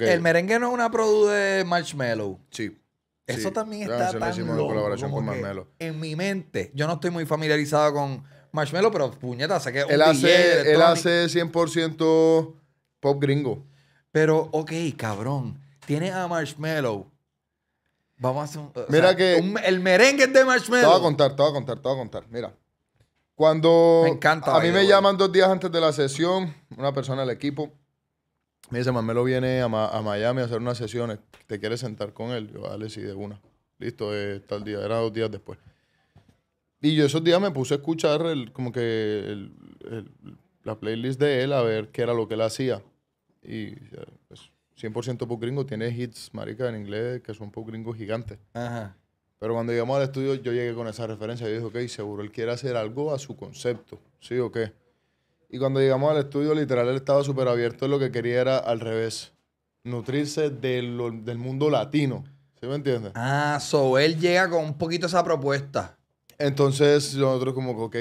El merengue no es una produ de Marshmallow. Sí. Eso también está tan En mi mente, yo no estoy muy familiarizado con Marshmallow, pero puñeta, sé que él hace, él hace 100% pop gringo. Pero, ok, cabrón, tiene a Marshmallow. Vamos a hacer un, Mira que... el merengue es de Marshmallow. Te voy a contar, te voy a contar, te voy a contar. Mira, cuando... Me encanta. A mí me llaman dos días antes de la sesión, una persona del equipo, me dice, Marmelo viene a, a, Miami a hacer unas sesiones. ¿Te quieres sentar con él? Yo, dale, sí, de una. Listo, eh, tal día. Era dos días después. Y yo esos días me puse a escuchar el, como que el, la playlist de él a ver qué era lo que él hacía. Y 100% pop gringo. Tiene hits, marica, en inglés que son pop gringos gigantes. Ajá. Pero cuando llegamos al estudio yo llegué con esa referencia. Yo dije, ok, seguro él quiere hacer algo a su concepto. ¿Sí o qué? Y cuando llegamos al estudio, literal, él estaba súper abierto. Lo que quería era al revés. Nutrirse del, mundo latino. ¿Sí me entiendes? Ah, so él llega con un poquito esa propuesta. Entonces nosotros como, ok,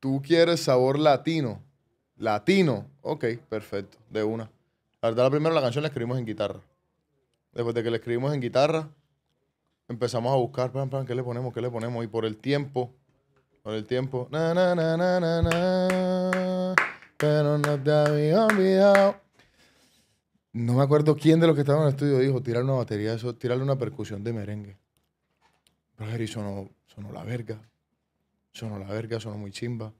tú quieres sabor latino. Latino. Ok, perfecto. De una. La verdad, la primera la canción la escribimos en guitarra. Después de que la escribimos en guitarra, empezamos a buscar, plan, plan, ¿qué le ponemos? ¿Qué le ponemos? Y por el tiempo con el tiempo. Pero no te había olvidado. No me acuerdo quién de los que estaban en el estudio dijo, tirar una batería, eso, tirarle una percusión de merengue. Pero y sonó, la verga. Sonó la verga, sonó muy chimba.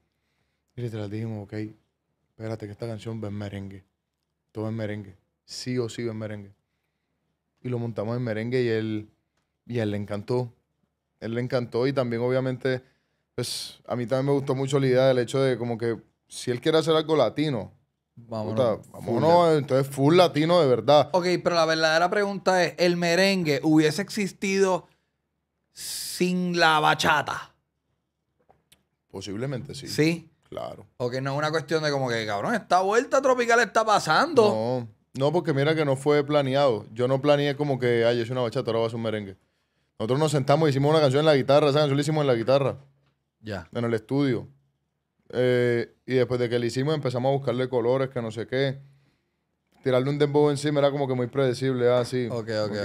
Y le dijimos, ok, espérate que esta canción va en merengue. Todo en merengue. Sí o sí va en merengue. Y lo montamos en merengue y él, y él le encantó. Él le encantó y también obviamente pues a mí también me gustó mucho la idea del hecho de como que si él quiere hacer algo latino, vamos, entonces full latino de verdad. Ok, pero la verdadera pregunta es, ¿el merengue hubiese existido sin la bachata? Posiblemente sí. ¿Sí? Claro. que no es una cuestión de como que, cabrón, esta vuelta tropical está pasando. No, no, porque mira que no fue planeado. Yo no planeé como que, ay, es una bachata, ahora va a ser un merengue. Nosotros nos sentamos y hicimos una canción en la guitarra, esa canción la hicimos en la guitarra. Ya. En el estudio. Eh, y después de que lo hicimos, empezamos a buscarle colores, que no sé qué. Tirarle un dembow encima era como que muy predecible, así. Ah, sí. ok, ok.